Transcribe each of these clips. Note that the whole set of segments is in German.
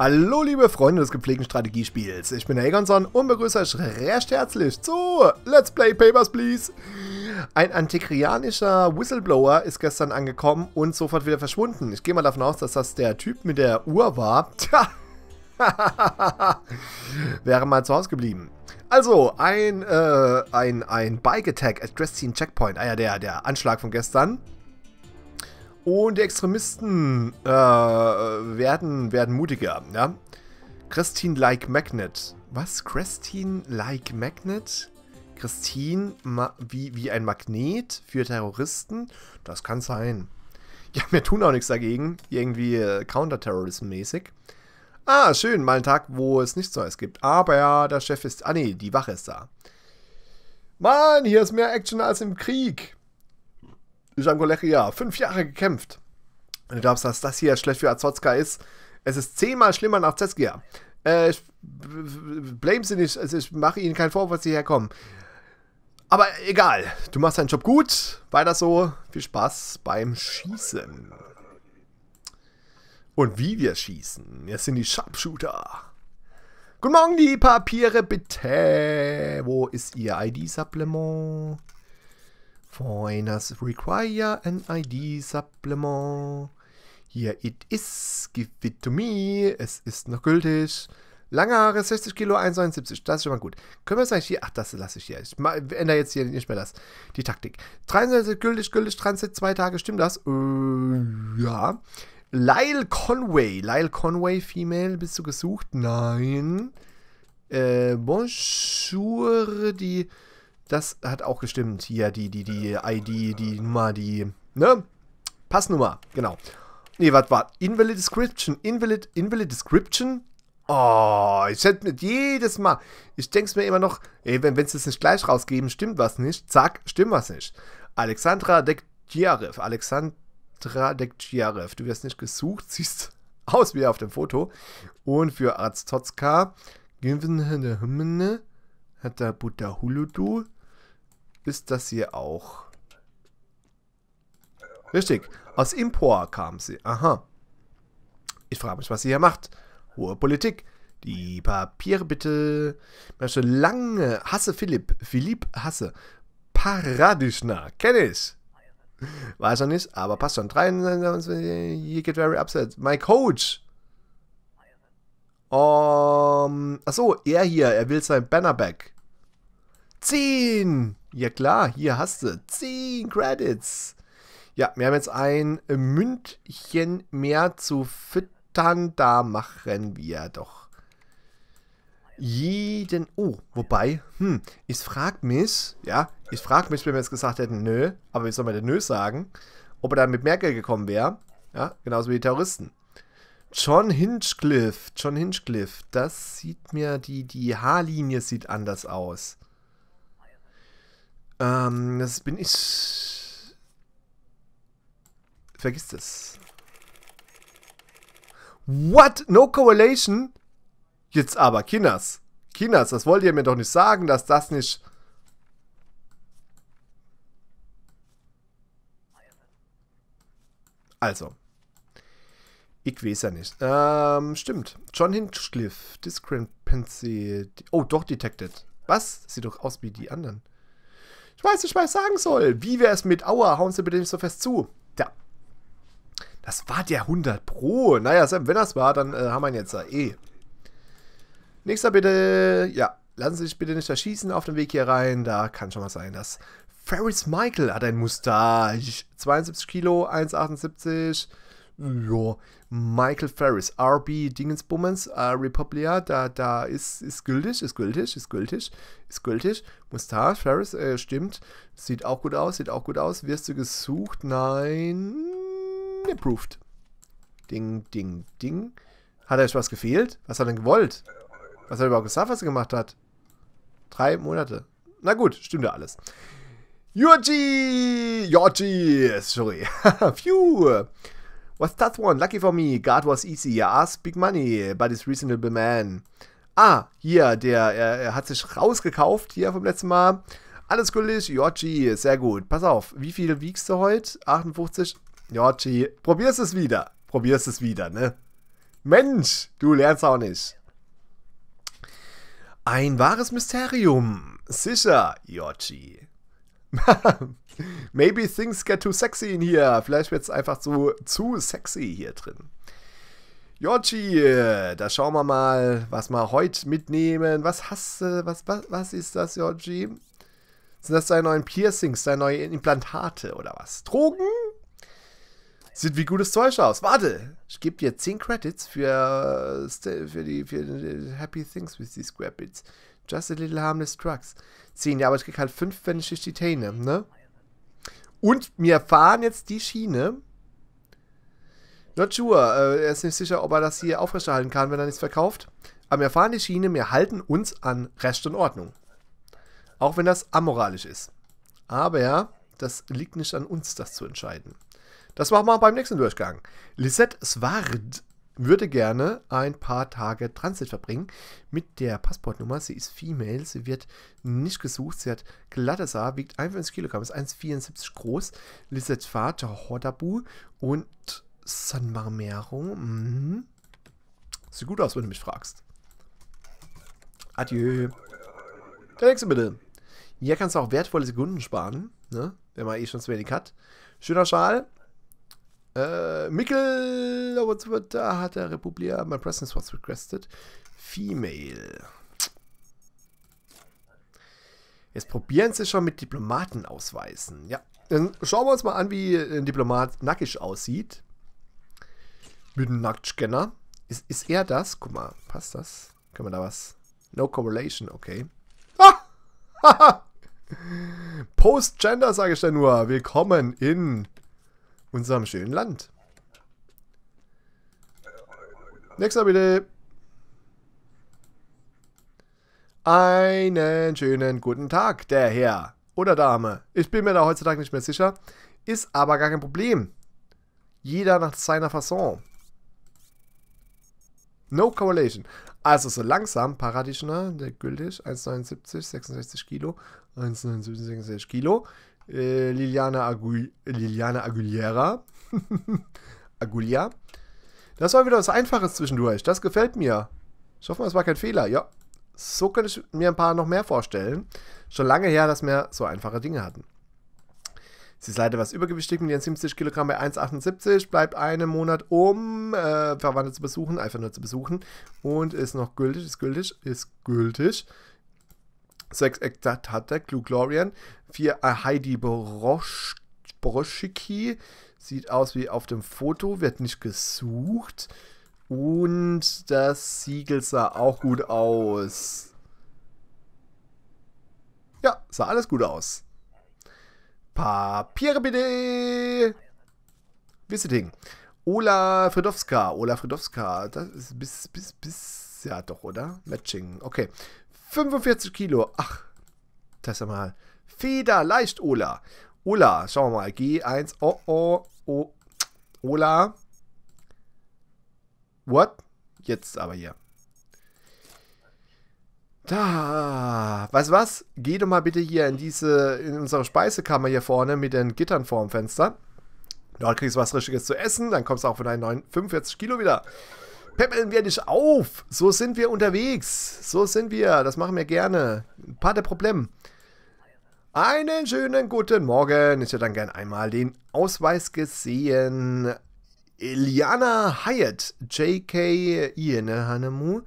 Hallo liebe Freunde des gepflegten Strategiespiels, ich bin der Egonson und begrüße euch recht herzlich zu Let's Play Papers, Please. Ein antikrianischer Whistleblower ist gestern angekommen und sofort wieder verschwunden. Ich gehe mal davon aus, dass das der Typ mit der Uhr war. Tja, wäre mal zu Hause geblieben. Also, ein, äh, ein, ein Bike Attack at Dressing Checkpoint, ah ja, der, der Anschlag von gestern. Und die Extremisten äh, werden, werden mutiger, ja? Christine Like Magnet. Was? Christine Like Magnet? Christine ma wie, wie ein Magnet für Terroristen? Das kann sein. Ja, wir tun auch nichts dagegen. Irgendwie äh, Counterterrorism-mäßig. Ah, schön, mal ein Tag, wo es nichts Neues gibt. Aber ja, der Chef ist... Ah nee, die Wache ist da. Mann, hier ist mehr Action als im Krieg. Jean Goleria, fünf Jahre gekämpft. Und du glaubst, dass das hier schlecht für Azotska ist? Es ist zehnmal schlimmer nach Zeskia. Äh, ich blame sie nicht, also ich mache ihnen keinen Vorwurf, dass sie herkommen. Aber egal, du machst deinen Job gut. Weiter so. Viel Spaß beim Schießen. Und wie wir schießen. Jetzt sind die Sharpshooter. Guten Morgen, die Papiere, bitte. Wo ist ihr ID-Supplement? Foreigners require an ID Supplement. Hier, it is, give it to me. Es ist noch gültig. Lange Haare, 60 Kilo, 1,79. Das ist schon mal gut. Können wir es eigentlich hier? Ach, das lasse ich hier. Ich ändere jetzt hier nicht mehr das. Die Taktik. 63 gültig, gültig, Transit, zwei Tage. Stimmt das? Äh, ja. Lyle Conway. Lyle Conway, Female. Bist du gesucht? Nein. Äh, bonjour, die das hat auch gestimmt. Hier, die, die, die ID, die Nummer, die, ne? Passnummer, genau. Nee, warte, warte. Invalid Description. Invalid, Invalid Description? Oh, ich hätte mit jedes Mal. Ich denke es mir immer noch, ey, wenn es nicht gleich rausgeben, stimmt was nicht. Zack, stimmt was nicht. Alexandra Dekjiarev. Alexandra Dekjiarev. Du wirst nicht gesucht, siehst aus wie auf dem Foto. Und für Arztotska. Given hat der Buddha Huludu ist das hier auch. Richtig, aus Impor kam sie. Aha. Ich frage mich, was sie hier macht. Hohe Politik. Die Papiere bitte. Ich Möchte lange. Hasse Philipp. Philipp Hasse. Paradischner. Kenne ich. Weiß noch nicht, aber passt schon. 23. You get very upset. My coach. Um, achso, er hier. Er will sein Banner back. 10. Ja klar, hier hast du 10 Credits. Ja, wir haben jetzt ein Mündchen mehr zu füttern. Da machen wir doch jeden... Oh, wobei, hm, ich frag mich, ja, ich frag mich, wenn wir jetzt gesagt hätten, nö, aber wie soll man denn nö sagen, ob er dann mit Merkel gekommen wäre, ja, genauso wie die Terroristen. John Hinchcliffe, John Hinchcliffe, das sieht mir, die, die Haarlinie sieht anders aus. Ähm, das bin ich. Vergiss das. What? No correlation? Jetzt aber, Kinders. Kinders, das wollt ihr mir doch nicht sagen, dass das nicht... Also. Ich weiß ja nicht. Ähm, stimmt. John Hinchcliffe. Discrepancy. Oh, doch, detected. Was? Sieht doch aus wie die anderen. Ich weiß nicht, was ich sagen soll. Wie wäre es mit Aua? Hauen Sie bitte nicht so fest zu. Ja. Das war der 100 Pro. Naja, Sam, wenn das war, dann äh, haben wir ihn jetzt da eh. Nächster bitte. Ja, lassen Sie sich bitte nicht erschießen auf dem Weg hier rein. Da kann schon mal sein, dass Ferris Michael hat ein Mustache. 72 Kilo, 1,78 ja, Michael Ferris, RB Dingensbummens, äh, Republia, da, da ist, ist gültig, ist gültig, ist gültig, ist gültig. Mustache, Ferris, äh, stimmt. Sieht auch gut aus, sieht auch gut aus. Wirst du gesucht? Nein. Approved. Ding, ding, ding. Hat er euch was gefehlt? Was hat er denn gewollt? Was hat er überhaupt gesagt, was er gemacht hat? Drei Monate. Na gut, stimmt ja alles. Yoji! Yoji! Sorry. Phew! Was that one? Lucky for me, God was easy. I asked big money, but it's reasonable man. Ah, hier, der er, er hat sich rausgekauft hier vom letzten Mal. Alles gültig, Yoshi, sehr gut. Pass auf, wie viel wiegst du heute? 58? Yoshi, probierst es wieder. Probierst es wieder, ne? Mensch, du lernst auch nicht. Ein wahres Mysterium. Sicher, Yoshi. Maybe things get too sexy in here. Vielleicht wird es einfach so zu sexy hier drin. Jochi, da schauen wir mal, was wir heute mitnehmen. Was hast du? Was, was, was ist das, Jochi? Sind das deine neuen Piercings, deine neuen Implantate oder was? Drogen? Sieht wie gutes Zeug aus. Warte, ich gebe dir 10 Credits für, äh, für, die, für Happy Things with these Bits. Just a little harmless drugs. Zehn, ja, aber ich krieg halt fünf, wenn ich dich detaine, ne? Und wir fahren jetzt die Schiene. Not sure. Äh, er ist nicht sicher, ob er das hier aufrechterhalten kann, wenn er nichts verkauft. Aber wir fahren die Schiene, wir halten uns an Recht und Ordnung. Auch wenn das amoralisch ist. Aber ja, das liegt nicht an uns, das zu entscheiden. Das machen wir beim nächsten Durchgang. Lisette Sward würde gerne ein paar Tage Transit verbringen mit der Passportnummer. Sie ist female, sie wird nicht gesucht, sie hat glattes Haar, wiegt 51 Kilogramm, ist 1,74 groß, Lisette Vater, Hordabu und San Marmero. Mhm. Sieht gut aus, wenn du mich fragst. Adieu. Der nächste bitte. Hier kannst du auch wertvolle Sekunden sparen, ne? wenn man eh schon zu wenig hat. Schöner Schal, äh, Mikkel auf Twitter hat der Republia My Presence was requested. Female. Jetzt probieren sie schon mit Diplomaten ausweisen. Ja, dann schauen wir uns mal an, wie ein Diplomat nackig aussieht. Mit einem Nacktscanner. Ist, ist er das? Guck mal, passt das? Kann man da was? No correlation, okay. Ah! Post-Gender, sage ich da nur. Willkommen in unserem schönen Land. Nächster bitte. Einen schönen guten Tag, der Herr oder Dame. Ich bin mir da heutzutage nicht mehr sicher. Ist aber gar kein Problem. Jeder nach seiner Fasson. No correlation. Also so langsam, Paradischner, der gültig, 1,79, 66 Kilo, 1,79, 66 Kilo. Äh, Liliana, Agu Liliana Aguilera. Agulia. Das war wieder was Einfaches zwischendurch. Das gefällt mir. Ich hoffe, es war kein Fehler. Ja, so könnte ich mir ein paar noch mehr vorstellen. Schon lange her, dass wir so einfache Dinge hatten. Sie ist leider was übergewichtig mit ihren 70 Kilogramm bei 1,78, bleibt einen Monat um, äh, Verwandte zu besuchen, einfach nur zu besuchen und ist noch gültig, ist gültig, ist gültig sechs Ektat hatte, Glorian. Vier äh, Heidi Broschiki. Sieht aus wie auf dem Foto, wird nicht gesucht. Und das Siegel sah auch gut aus. Ja, sah alles gut aus. Papiere bitte! Visiting. Ola Fridowska. Ola Fridowska. Das ist bis, bis, bis. Ja, doch, oder? Matching. Okay. 45 Kilo. Ach, das ist mal. Feder, leicht, Ola. Ola, schauen wir mal. G1, oh, oh, oh. Ola. What? Jetzt aber hier. Da. Weißt du was? Geh doch mal bitte hier in diese, in unsere Speisekammer hier vorne mit den Gittern vorm Fenster. Dort kriegst du was Richtiges zu essen, dann kommst du auch von deinen 45 Kilo wieder peppeln wir dich auf. So sind wir unterwegs. So sind wir. Das machen wir gerne. Ein Paar der Probleme. Einen schönen guten Morgen. Ich hätte dann gern einmal den Ausweis gesehen. Iliana Hyatt, JK Iene Hanemu.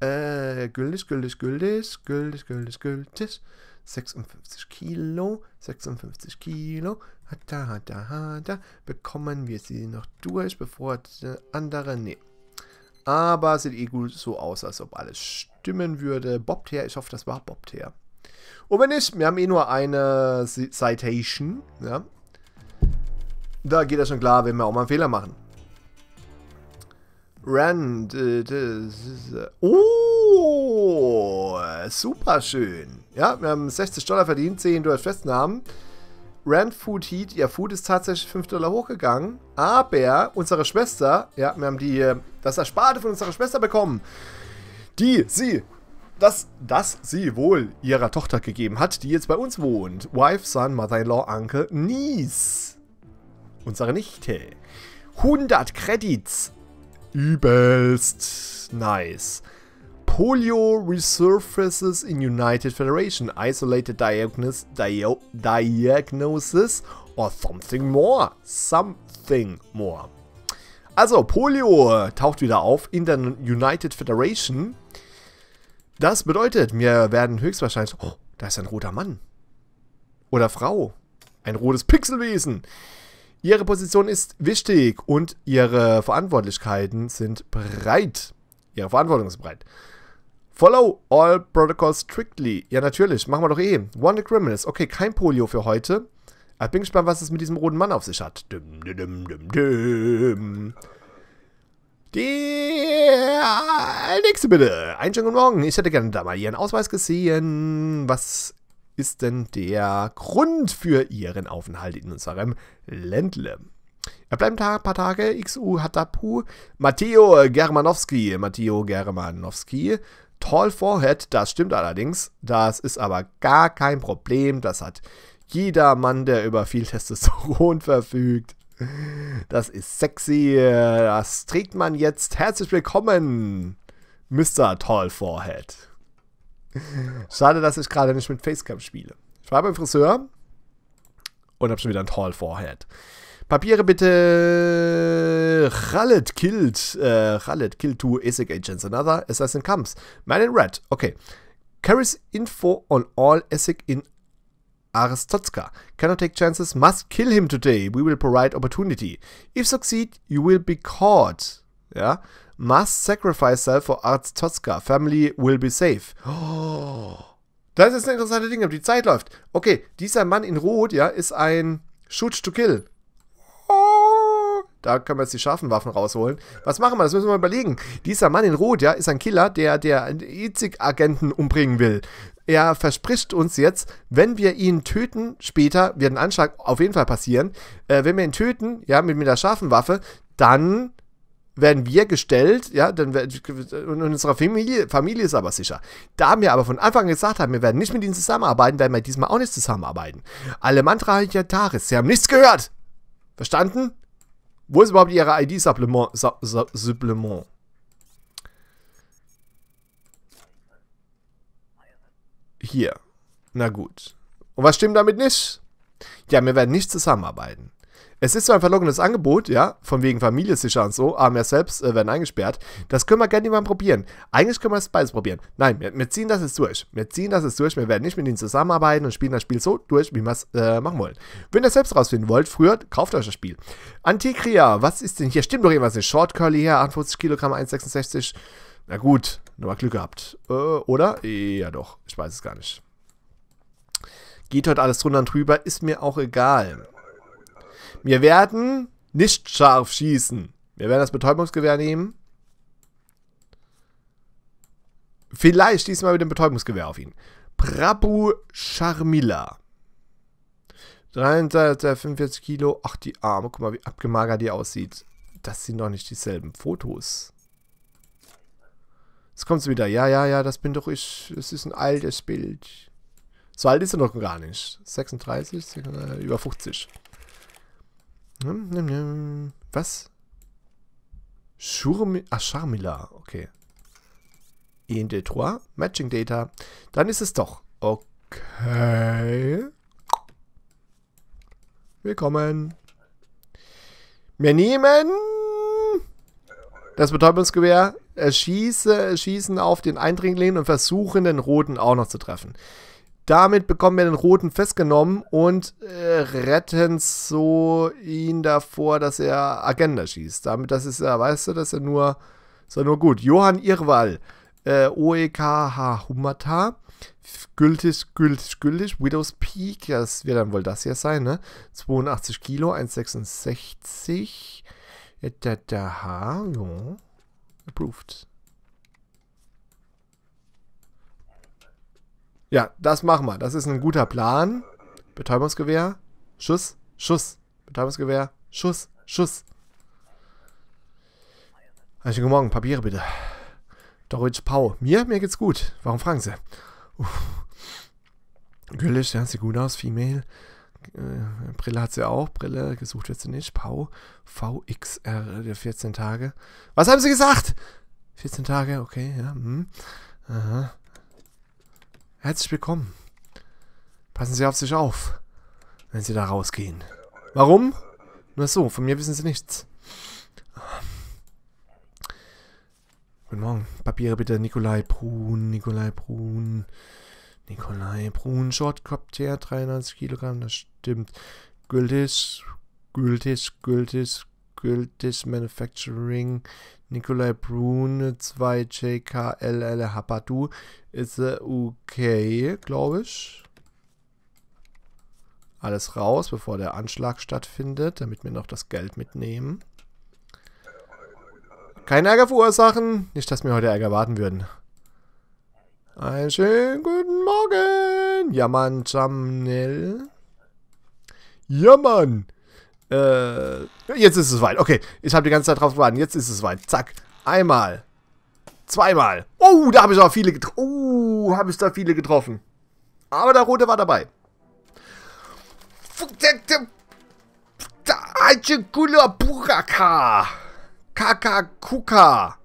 Äh, gültig, gültig, gültig, gültig, gültig, gültig. 56 Kilo, 56 Kilo. Hata, hata, hata. Bekommen wir sie noch durch, bevor der andere. Nee. Aber sieht eh gut so aus, als ob alles stimmen würde. Bobtair, ich hoffe, das war Bobtair. Und wenn nicht, wir haben eh nur eine Citation. Ja. Da geht das schon klar, wenn wir auch mal einen Fehler machen. Rand. Äh, äh, oh, super schön. Ja, wir haben 60 Dollar verdient, 10 durch Festnahmen. Rand Food Heat. Ja, Food ist tatsächlich 5 Dollar hochgegangen. Aber unsere Schwester, ja, wir haben die, äh, das Ersparte von unserer Schwester bekommen. Die, sie, das, das sie wohl ihrer Tochter gegeben hat, die jetzt bei uns wohnt. Wife, Son, Mother-in-Law, Uncle, Niece. Unsere Nichte. 100 Credits. Übelst nice. Polio resurfaces in United Federation, isolated diagnosis, dia diagnosis or something more, something more. Also, Polio äh, taucht wieder auf in der United Federation. Das bedeutet, wir werden höchstwahrscheinlich... Oh, da ist ein roter Mann. Oder Frau. Ein rotes Pixelwesen. Ihre Position ist wichtig und ihre Verantwortlichkeiten sind breit. Ihre Verantwortung ist breit. Follow all protocols strictly. Ja, natürlich. Machen wir doch eh. One Criminals. Okay, kein Polio für heute. Ich bin gespannt, was es mit diesem roten Mann auf sich hat. Dum, dum, dum, dum. Die nächste bitte. Einen schönen guten Morgen. Ich hätte gerne da mal Ihren Ausweis gesehen. Was ist denn der Grund für Ihren Aufenthalt in unserem Ländle? Er bleibt ein paar Tage. XU Hatapu. Matteo Germanowski. Matteo Germanowski. Tall Forehead, das stimmt allerdings. Das ist aber gar kein Problem. Das hat jeder Mann, der über viel Testosteron verfügt. Das ist sexy. Das trägt man jetzt. Herzlich willkommen, Mr. Tall Forehead. Schade, dass ich gerade nicht mit Facecam spiele. Ich war beim Friseur und habe schon wieder ein Tall Forehead. Papiere bitte. Khaled killed. Äh, Khaled killed two Isaac agents. Another assassin comes. Man in red. Okay. Carries info on all Isaac in Aristotska. Cannot take chances. Must kill him today. We will provide opportunity. If succeed, you will be caught. Ja. Must sacrifice self for Aristotska. Family will be safe. Oh. Das ist ein interessantes Ding, die Zeit läuft. Okay, dieser Mann in Rot, ja, ist ein Shoot to Kill. Da können wir jetzt die scharfen Waffen rausholen. Was machen wir? Das müssen wir überlegen. Dieser Mann in Rot, ja, ist ein Killer, der der Itzig-Agenten umbringen will. Er verspricht uns jetzt, wenn wir ihn töten, später wird ein Anschlag auf jeden Fall passieren. Äh, wenn wir ihn töten, ja, mit, mit der scharfen Waffe, dann werden wir gestellt, ja, dann und unsere Familie, Familie ist aber sicher. Da wir aber von Anfang an gesagt haben, wir werden nicht mit ihnen zusammenarbeiten, werden wir diesmal auch nicht zusammenarbeiten. Alle Mantra Yataris, sie haben nichts gehört. Verstanden? Wo ist überhaupt ihre ID-Supplement? Supplement. Hier. Na gut. Und was stimmt damit nicht? Ja, wir werden nicht zusammenarbeiten. Es ist so ein verlogenes Angebot, ja, von wegen Familie sicher und so, aber wir selbst äh, werden eingesperrt. Das können wir gerne mal probieren. Eigentlich können wir es beides probieren. Nein, wir, wir, ziehen das jetzt durch. Wir ziehen das jetzt durch. Wir werden nicht mit ihnen zusammenarbeiten und spielen das Spiel so durch, wie wir es äh, machen wollen. Wenn ihr selbst rausfinden wollt, früher, kauft euch das Spiel. Antikria, was ist denn hier? Stimmt doch irgendwas nicht. Short Curly hier, 48 Kilogramm, 1,66. Na gut, nur mal Glück gehabt. Äh, oder? Ja doch, ich weiß es gar nicht. Geht heute alles drunter und drüber, ist mir auch egal. Wir werden nicht scharf schießen. Wir werden das Betäubungsgewehr nehmen. Vielleicht diesmal mit dem Betäubungsgewehr auf ihn. Prabhu Sharmila. 345 Kilo. Ach, die Arme. Guck mal, wie abgemagert die aussieht. Das sind doch nicht dieselben Fotos. Jetzt kommt sie wieder. Ja, ja, ja, das bin doch ich. Es ist ein altes Bild. So alt ist er noch gar nicht. 36, äh, über 50. Was? Schurmi ah, Charmila. Okay. In e de trois. Matching Data. Dann ist es doch. Okay. Willkommen. Wir nehmen das Betäubungsgewehr, äh, schieße, schießen auf den Eindringling und versuchen den Roten auch noch zu treffen. Damit bekommen wir den Roten festgenommen und äh, retten so ihn davor, dass er Agenda schießt. Damit, das ist ja, weißt du, dass er nur, ist ja nur gut. Johann Irwal, äh, OEKH Humata, gültig, gültig, gültig, Widow's Peak, das wird dann wohl das hier sein, ne? 82 Kilo, 1,66. Äh, da, da, ha, ja. Approved. Ja, das machen wir. Das ist ein guter Plan. Betäubungsgewehr, Schuss, Schuss. Betäubungsgewehr, Schuss, Schuss. Einen also, schönen guten Morgen, Papiere bitte. Deutsch Pau. Mir? Mir geht's gut. Warum fragen Sie? Uff. Güllisch, ja, sieht gut aus, Female. Äh, Brille hat sie auch. Brille gesucht wird sie nicht. Pau. VXR, 14 Tage. Was haben Sie gesagt? 14 Tage, okay, ja. Hm. Aha. Herzlich willkommen. Passen Sie auf sich auf, wenn Sie da rausgehen. Warum? Nur so, von mir wissen Sie nichts. Guten Morgen. Papiere bitte. Nikolai Brun, Nikolai Brun. Nikolai Brun, Shortcopter, 93 Kilogramm, das stimmt. Gültig, gültig, gültig, gültig. Manufacturing Nikolai Brune 2 JKLL Hapadu ist okay, glaube ich. Alles raus, bevor der Anschlag stattfindet, damit wir noch das Geld mitnehmen. Kein Ärger verursachen. Nicht, dass wir heute Ärger warten würden. Einen schönen guten Morgen. Jammern, Mann, Jammern. Ja, äh, jetzt ist es weit. Okay, ich habe die ganze Zeit drauf gewartet. Jetzt ist es weit. Zack. Einmal. Zweimal. Oh, da habe ich auch viele getroffen. Oh, habe ich da viele getroffen. Aber der Rote war dabei. Buraka. Kakakuka.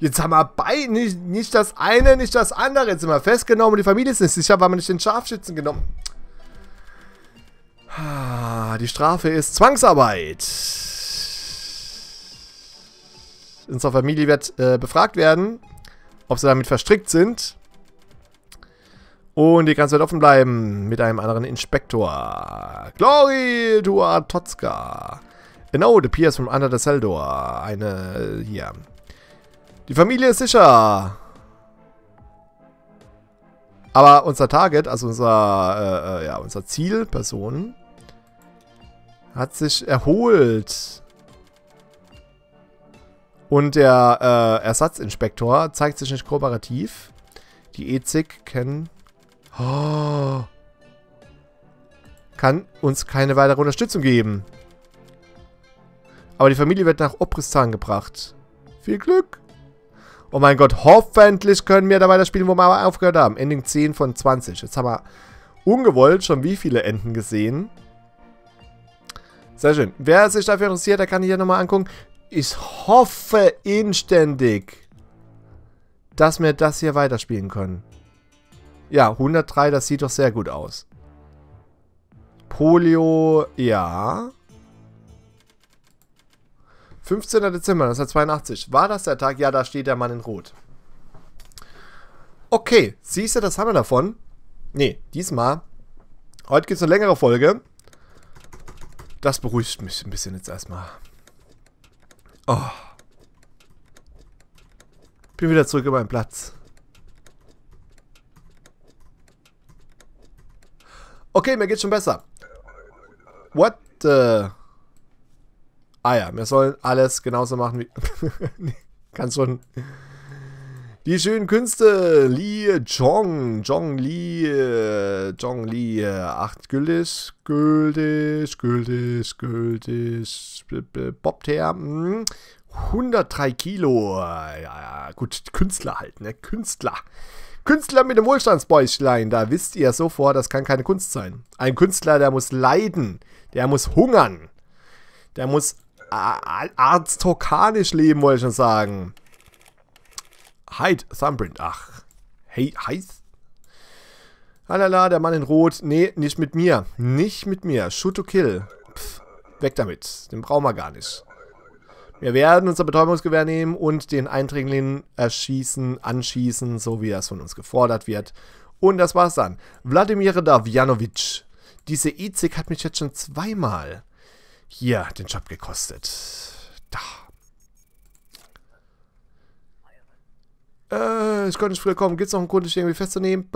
Jetzt haben wir beide, nicht, nicht das eine, nicht das andere. Jetzt sind wir festgenommen. Die Familie ist nicht sicher, weil wir nicht den Scharfschützen genommen Ah, die Strafe ist Zwangsarbeit. Unsere Familie wird äh, befragt werden, ob sie damit verstrickt sind. Und die Grenze wird offen bleiben mit einem anderen Inspektor. Glory to Artotska. An ode appears from under the cell door. Eine, äh, hier. Die Familie ist sicher. Aber unser Target, also unser, äh, äh ja, unser Zielperson, hat sich erholt. Und der äh, Ersatzinspektor zeigt sich nicht kooperativ. Die EZIG kennen... Oh. Kann uns keine weitere Unterstützung geben. Aber die Familie wird nach Opristan gebracht. Viel Glück. Oh mein Gott, hoffentlich können wir da weiterspielen, wo wir aufgehört haben. Ending 10 von 20. Jetzt haben wir ungewollt schon wie viele Enden gesehen. Sehr schön. Wer sich dafür interessiert, der kann hier nochmal angucken. Ich hoffe inständig, dass wir das hier weiterspielen können. Ja, 103, das sieht doch sehr gut aus. Polio, ja. 15. Dezember 1982. War das der Tag? Ja, da steht der Mann in Rot. Okay, siehst du, das haben wir davon. Nee, diesmal. Heute gibt es eine längere Folge. Das beruhigt mich ein bisschen jetzt erstmal. Oh. Bin wieder zurück an meinen Platz. Okay, mir geht's schon besser. What the... Ah ja, wir sollen alles genauso machen wie... nee, kann schon... Die schönen Künste, Li Chong, Zhong Li, äh, Zhong Li, äh, acht Güldes, Güldes, Güldes, Güldes, Bobter, 103 hm. Kilo, äh, ja, ja, gut, Künstler halt, ne, Künstler. Künstler mit dem Wohlstandsbäuchlein, da wisst ihr sofort, das kann keine Kunst sein. Ein Künstler, der muss leiden, der muss hungern, der muss arztokanisch leben, wollte ich schon sagen. Hide Thumbprint. Ach. Hey, heiß? Alala, der Mann in Rot. Nee, nicht mit mir. Nicht mit mir. Shoot to kill. Pff, weg damit. Den brauchen wir gar nicht. Wir werden unser Betäubungsgewehr nehmen und den Eindringling erschießen, anschießen, so wie das von uns gefordert wird. Und das war's dann. Wladimir Davjanovic. Diese Izig e hat mich jetzt schon zweimal hier den Job gekostet. Da. Äh, ich konnte nicht früher kommen. Gibt es noch einen Grund, dich irgendwie festzunehmen?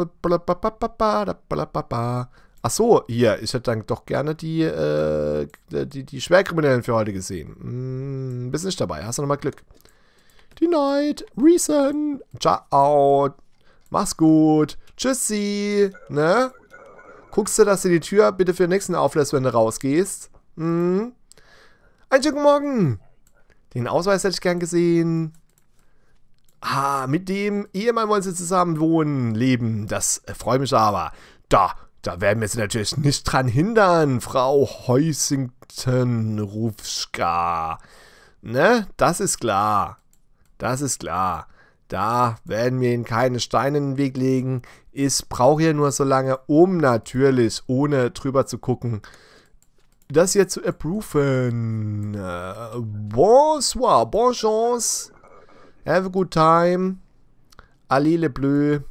Ach so, hier. Ich hätte dann doch gerne die, äh, die, die Schwerkriminellen für heute gesehen. Hm, bist nicht dabei. Hast du nochmal Glück. Tonight. Reason. Ciao. Mach's gut. Tschüssi. Ne? Guckst du, dass du die Tür bitte für den nächsten auflässt, wenn du rausgehst? Hm? Einen schönen Morgen. Den Ausweis hätte ich gern gesehen. Ah, mit dem Ehemann wollen sie zusammen wohnen, leben. Das freue freut mich aber. Da, da werden wir sie natürlich nicht dran hindern, Frau Heusington-Rufska. Ne, das ist klar. Das ist klar. Da werden wir ihnen keine Steine in den Weg legen. Ich brauche hier nur so lange, um natürlich, ohne drüber zu gucken, das hier zu approven. Äh, bonsoir, bonne chance. Have a good time. Allez les Bleus.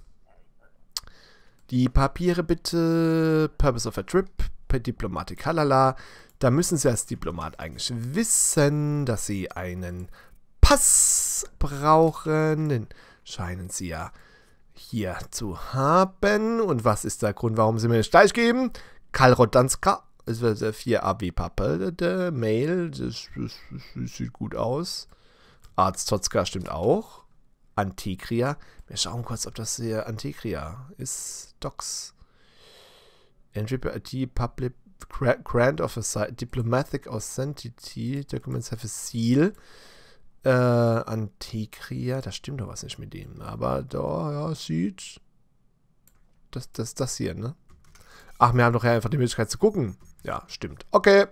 Die Papiere bitte. Purpose of a Trip. Per Diplomatik. Halala. Da müssen Sie als Diplomat eigentlich wissen, dass Sie einen Pass brauchen. Den scheinen Sie ja hier zu haben. Und was ist der Grund, warum Sie mir den Steich geben? Karl Rodanska. Es wird 4 AB-Pappe. Mail. Das, das, das sieht gut aus. Arztzotzka stimmt auch. Antikria. Wir schauen kurz, ob das hier Antikria ist. Docs. NGPIT Public Grant of a Diplomatic Authenticity Documents have a Seal. Äh, Antikria, da stimmt doch was nicht mit dem. Aber da, ja, sieht. Das, das, das hier, ne? Ach, wir haben doch ja einfach die Möglichkeit zu gucken. Ja, stimmt. Okay.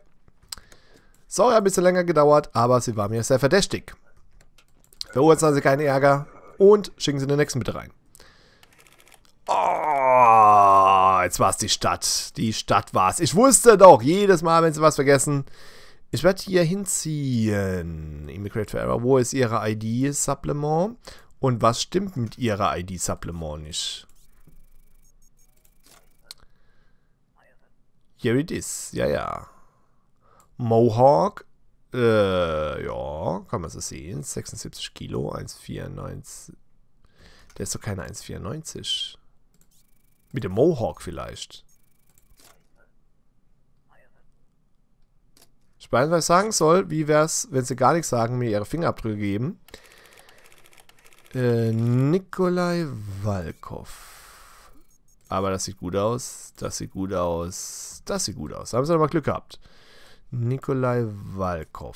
Sorry, ein bisschen länger gedauert, aber sie war mir sehr verdächtig. Da Sie keinen Ärger. Und schicken Sie den nächsten bitte rein. Oh, jetzt war es die Stadt. Die Stadt war es. Ich wusste doch, jedes Mal, wenn Sie was vergessen. Ich werde hier hinziehen. Immigrate Forever. Wo ist Ihre ID-Supplement? Und was stimmt mit Ihrer ID-Supplement nicht? Here it is. Ja, ja. Mohawk äh, ja, kann man so sehen. 76 Kilo, 1,94. Der ist doch keine 1,94. Mit dem Mohawk vielleicht. Spannend, was ich sagen soll. Wie wäre es, wenn sie gar nichts sagen, mir ihre Fingerabdrücke geben? Äh, Nikolai Walkow. Aber das sieht gut aus. Das sieht gut aus. Das sieht gut aus. haben sie nochmal Glück gehabt. Nikolai Walkow.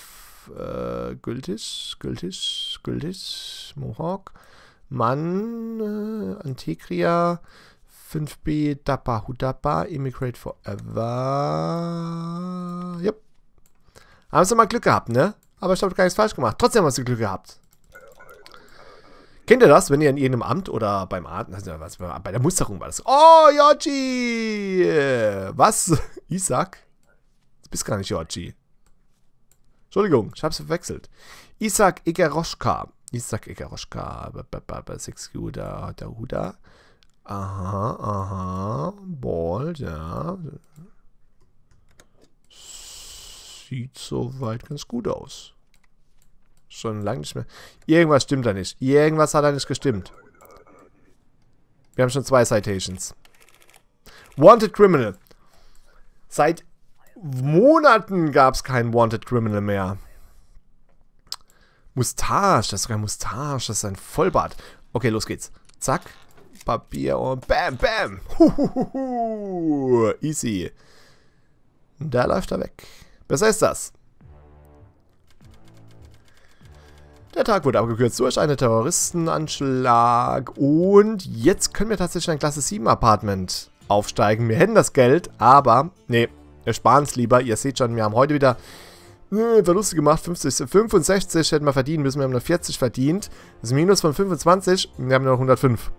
Äh, Gültis, Gültis, Gültis, Mohawk. Mann, äh, Antikria, 5B, Dapa Hudapa, Immigrate Forever. Jupp. Haben sie mal Glück gehabt, ne? Aber ich habe gar nichts falsch gemacht. Trotzdem haben sie Glück gehabt. Kennt ihr das, wenn ihr in irgendeinem Amt oder beim Arten, also was, bei der Musterung war das. Oh, Yoji! Was? Isaac? bist gar nicht Georgi. Entschuldigung, ich hab's verwechselt. Isaac Egeroschka. Isaac Egeroschka. 6Q, da, da, da. Aha, aha. Ball, ja. Sieht soweit ganz gut aus. Schon lange nicht mehr. Irgendwas stimmt da nicht. Irgendwas hat da nicht gestimmt. Wir haben schon zwei Citations. Wanted Criminal. Seit Monaten gab es keinen Wanted Criminal mehr. Mustache, das ist kein Mustache, das ist ein Vollbart. Okay, los geht's. Zack, Papier und bam, bam. Huhuhuhu. Easy. Da läuft er weg. Besser ist das. Der Tag wurde abgekürzt durch einen Terroristenanschlag. Und jetzt können wir tatsächlich ein Klasse 7 Apartment aufsteigen. Wir hätten das Geld, aber... Nee, ersparen es lieber. Ihr seht schon, wir haben heute wieder Verluste äh, gemacht. 50, 65 hätten wir verdienen müssen. Wir haben nur 40 verdient. Das Minus von 25. Wir haben nur 105.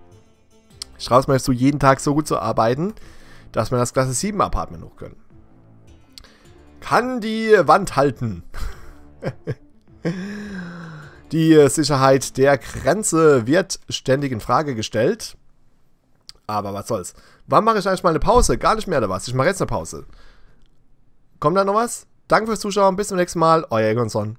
Ich traue es mir jetzt so, jeden Tag so gut zu arbeiten, dass wir das Klasse 7 Apartment hoch können. Kann die Wand halten. die Sicherheit der Grenze wird ständig in Frage gestellt. Aber was soll's. Wann mache ich eigentlich mal eine Pause? Gar nicht mehr oder was? Ich mache jetzt eine Pause. Kommt da noch was? Danke fürs Zuschauen, bis zum nächsten Mal, euer Egon Son.